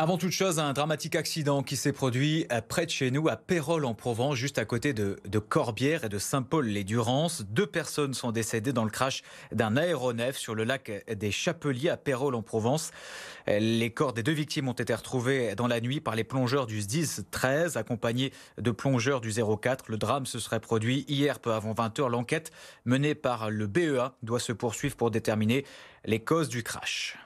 Avant toute chose, un dramatique accident qui s'est produit euh, près de chez nous, à Pérol en Provence, juste à côté de, Corbières Corbière et de Saint-Paul-les-Durances. Deux personnes sont décédées dans le crash d'un aéronef sur le lac des Chapeliers à Pérol en Provence. Les corps des deux victimes ont été retrouvés dans la nuit par les plongeurs du 10-13, accompagnés de plongeurs du 04. Le drame se serait produit hier peu avant 20h. L'enquête menée par le BEA doit se poursuivre pour déterminer les causes du crash.